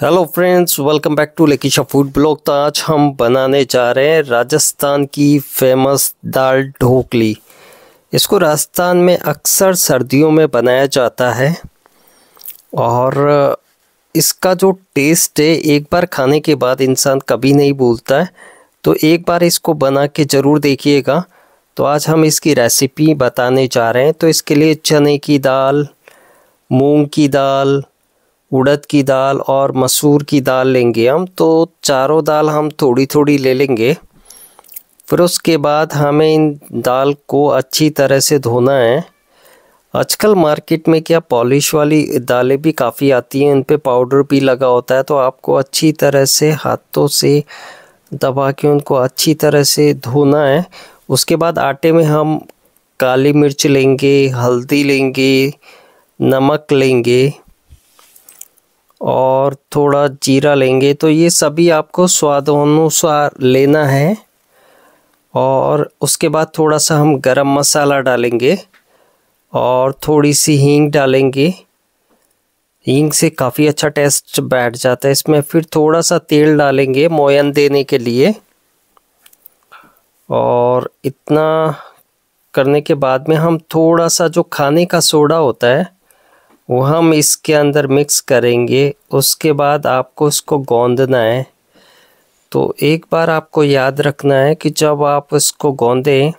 hello friends welcome back to Lakeisha food blog तो आज हम बनाने जा रहे हैं राजस्थान की फेमस दाल ढोकली इसको राजस्थान में अक्सर सर्दियों में बनाया जाता है और इसका जो टेस्ट है एक बार खाने के बाद इंसान कभी नहीं भूलता है तो एक बार इसको बना के ज़रूर देखिएगा तो आज हम इसकी रेसिपी बताने जा रहे हैं तो इसके लिए चने की दाल मूँग की दाल उड़द की दाल और मसूर की दाल लेंगे हम तो चारों दाल हम थोड़ी थोड़ी ले लेंगे फिर उसके बाद हमें इन दाल को अच्छी तरह से धोना है आजकल मार्केट में क्या पॉलिश वाली दालें भी काफ़ी आती हैं इन पे पाउडर भी लगा होता है तो आपको अच्छी तरह से हाथों से दबा के उनको अच्छी तरह से धोना है उसके बाद आटे में हम काली मिर्च लेंगे हल्दी लेंगे नमक लेंगे और थोड़ा जीरा लेंगे तो ये सभी आपको स्वादानुसार लेना है और उसके बाद थोड़ा सा हम गरम मसाला डालेंगे और थोड़ी सी हींग डालेंगे हींग से काफ़ी अच्छा टेस्ट बैठ जाता है इसमें फिर थोड़ा सा तेल डालेंगे मोयन देने के लिए और इतना करने के बाद में हम थोड़ा सा जो खाने का सोडा होता है वो हम इसके अंदर मिक्स करेंगे उसके बाद आपको इसको गोंदना है तो एक बार आपको याद रखना है कि जब आप इसको गोंदें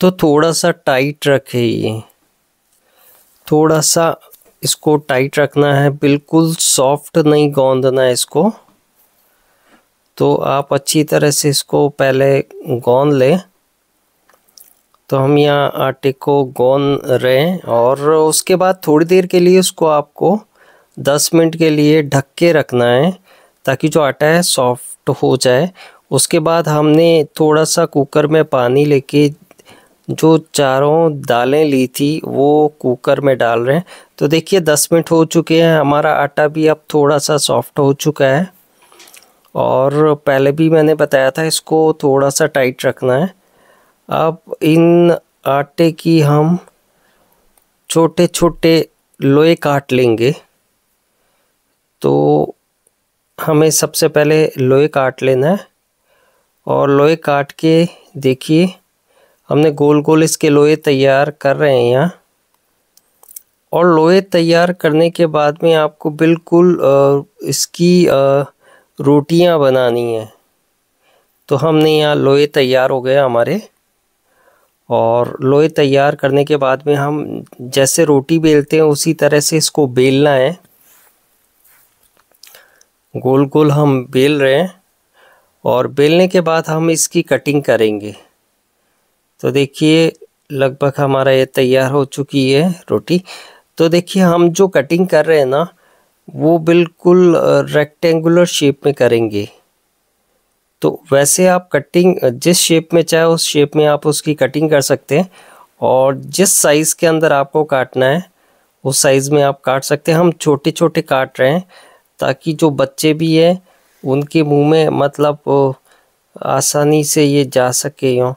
तो थोड़ा सा टाइट रखें ये थोड़ा सा इसको टाइट रखना है बिल्कुल सॉफ्ट नहीं गोंदना है इसको तो आप अच्छी तरह से इसको पहले गोंद लें तो हम यहाँ आटे को गोन रहे हैं और उसके बाद थोड़ी देर के लिए उसको आपको 10 मिनट के लिए ढक के रखना है ताकि जो आटा है सॉफ्ट हो जाए उसके बाद हमने थोड़ा सा कुकर में पानी लेके जो चारों दालें ली थी वो कुकर में डाल रहे हैं तो देखिए 10 मिनट हो चुके हैं हमारा आटा भी अब थोड़ा सा सॉफ्ट हो चुका है और पहले भी मैंने बताया था इसको थोड़ा सा टाइट रखना है अब इन आटे की हम छोटे छोटे लोए काट लेंगे तो हमें सबसे पहले लोए काट लेना है और लोए काट के देखिए हमने गोल गोल इसके लोए तैयार कर रहे हैं यहाँ और लोए तैयार करने के बाद में आपको बिल्कुल इसकी रोटियाँ बनानी है तो हमने यहाँ लोए तैयार हो गए हमारे और लोहे तैयार करने के बाद में हम जैसे रोटी बेलते हैं उसी तरह से इसको बेलना है गोल गोल हम बेल रहे हैं और बेलने के बाद हम इसकी कटिंग करेंगे तो देखिए लगभग हमारा ये तैयार हो चुकी है रोटी तो देखिए हम जो कटिंग कर रहे हैं ना वो बिल्कुल रेक्टेंगुलर शेप में करेंगे तो वैसे आप कटिंग जिस शेप में चाहे उस शेप में आप उसकी कटिंग कर सकते हैं और जिस साइज़ के अंदर आपको काटना है उस साइज़ में आप काट सकते हैं हम छोटे छोटे काट रहे हैं ताकि जो बच्चे भी हैं उनके मुंह में मतलब आसानी से ये जा सके यूँ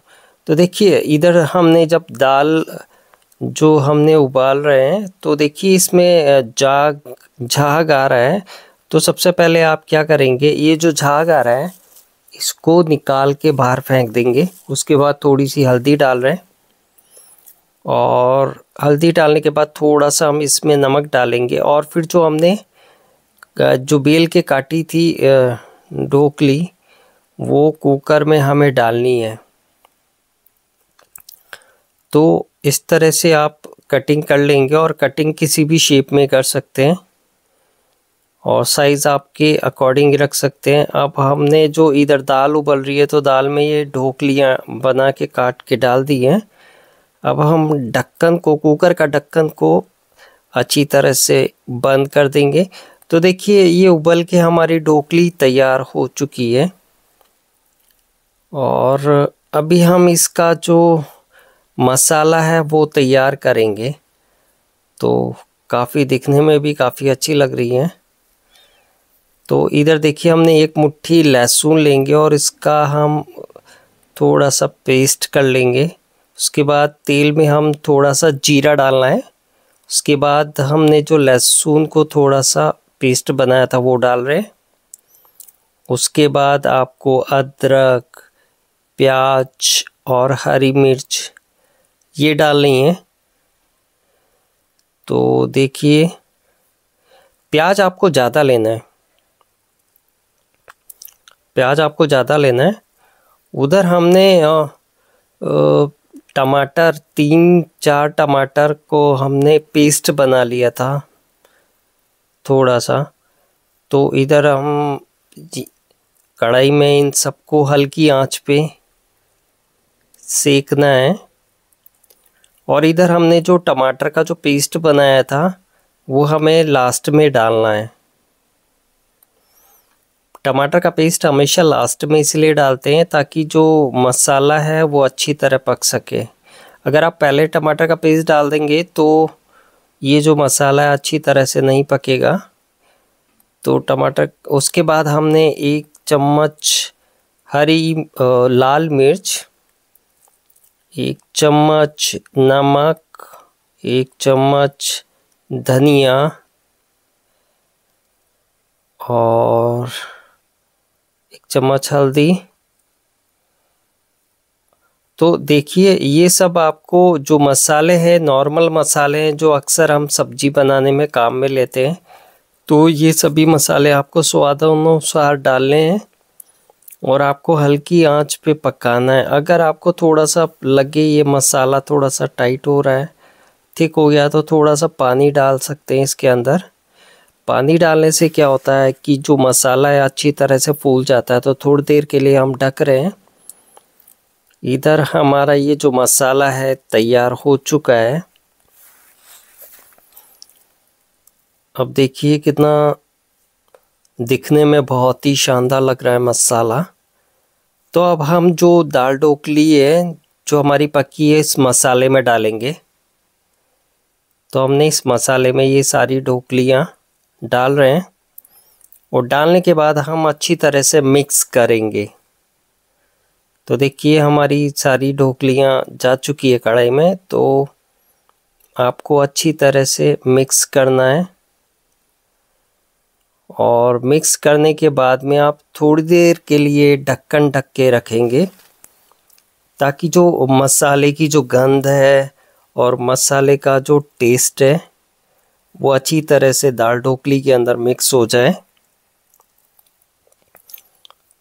तो देखिए इधर हमने जब दाल जो हमने उबाल रहे हैं तो देखिए इसमें जाग झाग आ रहा है तो सबसे पहले आप क्या करेंगे ये जो झाग आ रहा है इसको निकाल के बाहर फेंक देंगे उसके बाद थोड़ी सी हल्दी डाल रहे हैं और हल्दी डालने के बाद थोड़ा सा हम इसमें नमक डालेंगे और फिर जो हमने जो बेल के काटी थी ढोकली वो कुकर में हमें डालनी है तो इस तरह से आप कटिंग कर लेंगे और कटिंग किसी भी शेप में कर सकते हैं और साइज़ आपके अकॉर्डिंग रख सकते हैं अब हमने जो इधर दाल उबल रही है तो दाल में ये ढोकलियाँ बना के काट के डाल दी हैं अब हम ढक्कन को कुकर का ढक्कन को अच्छी तरह से बंद कर देंगे तो देखिए ये उबल के हमारी ढोकली तैयार हो चुकी है और अभी हम इसका जो मसाला है वो तैयार करेंगे तो काफ़ी दिखने में भी काफ़ी अच्छी लग रही है तो इधर देखिए हमने एक मुट्ठी लहसुन लेंगे और इसका हम थोड़ा सा पेस्ट कर लेंगे उसके बाद तेल में हम थोड़ा सा जीरा डालना है उसके बाद हमने जो लहसुन को थोड़ा सा पेस्ट बनाया था वो डाल रहे हैं उसके बाद आपको अदरक प्याज और हरी मिर्च ये डालनी है तो देखिए प्याज आपको ज़्यादा लेना है प्याज आपको ज़्यादा लेना है उधर हमने टमाटर तीन चार टमाटर को हमने पेस्ट बना लिया था थोड़ा सा तो इधर हम कढ़ाई में इन सबको हल्की आंच पे सेकना है और इधर हमने जो टमाटर का जो पेस्ट बनाया था वो हमें लास्ट में डालना है टमाटर का पेस्ट हमेशा लास्ट में इसलिए डालते हैं ताकि जो मसाला है वो अच्छी तरह पक सके अगर आप पहले टमाटर का पेस्ट डाल देंगे तो ये जो मसाला है अच्छी तरह से नहीं पकेगा तो टमाटर उसके बाद हमने एक चम्मच हरी लाल मिर्च एक चम्मच नमक एक चम्मच धनिया और एक चम्मच हल्दी तो देखिए ये सब आपको जो मसाले हैं नॉर्मल मसाले हैं जो अक्सर हम सब्जी बनाने में काम में लेते हैं तो ये सभी मसाले आपको स्वाद अनुसार डालने हैं और आपको हल्की आंच पे पकाना है अगर आपको थोड़ा सा लगे ये मसाला थोड़ा सा टाइट हो रहा है ठीक हो गया तो थोड़ा सा पानी डाल सकते हैं इसके अंदर पानी डालने से क्या होता है कि जो मसाला है अच्छी तरह से फूल जाता है तो थोड़ी देर के लिए हम ढक रहे हैं इधर हमारा ये जो मसाला है तैयार हो चुका है अब देखिए कितना दिखने में बहुत ही शानदार लग रहा है मसाला तो अब हम जो दाल ढोकली है जो हमारी पकी है इस मसाले में डालेंगे तो हमने इस मसाले में ये सारी ढोकलियाँ डाल रहे हैं और डालने के बाद हम अच्छी तरह से मिक्स करेंगे तो देखिए हमारी सारी ढोकलियाँ जा चुकी है कढ़ाई में तो आपको अच्छी तरह से मिक्स करना है और मिक्स करने के बाद में आप थोड़ी देर के लिए ढक्कन ढक के रखेंगे ताकि जो मसाले की जो गंध है और मसाले का जो टेस्ट है वो अच्छी तरह से दाल ढोकली के अंदर मिक्स हो जाए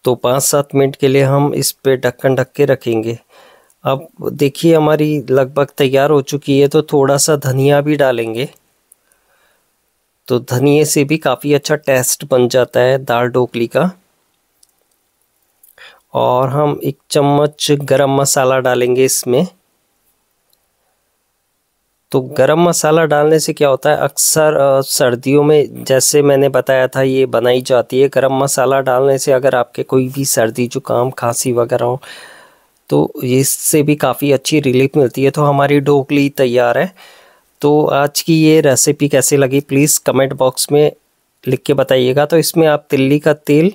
तो पाँच सात मिनट के लिए हम इस पे ढक्कन ढक के रखेंगे अब देखिए हमारी लगभग तैयार हो चुकी है तो थोड़ा सा धनिया भी डालेंगे तो धनिए से भी काफ़ी अच्छा टेस्ट बन जाता है दाल ढोकली का और हम एक चम्मच गरम मसाला डालेंगे इसमें तो गरम मसाला डालने से क्या होता है अक्सर सर्दियों में जैसे मैंने बताया था ये बनाई जाती है गरम मसाला डालने से अगर आपके कोई भी सर्दी जुकाम खांसी वगैरह हो तो इससे भी काफ़ी अच्छी रिलीफ मिलती है तो हमारी ढोकली तैयार है तो आज की ये रेसिपी कैसे लगी प्लीज़ कमेंट बॉक्स में लिख के बताइएगा तो इसमें आप तिल्ली का तेल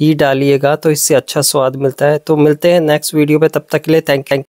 ही डालिएगा तो इससे अच्छा स्वाद मिलता है तो मिलते हैं नेक्स्ट वीडियो पे तब तक के लिए थैंक थैंक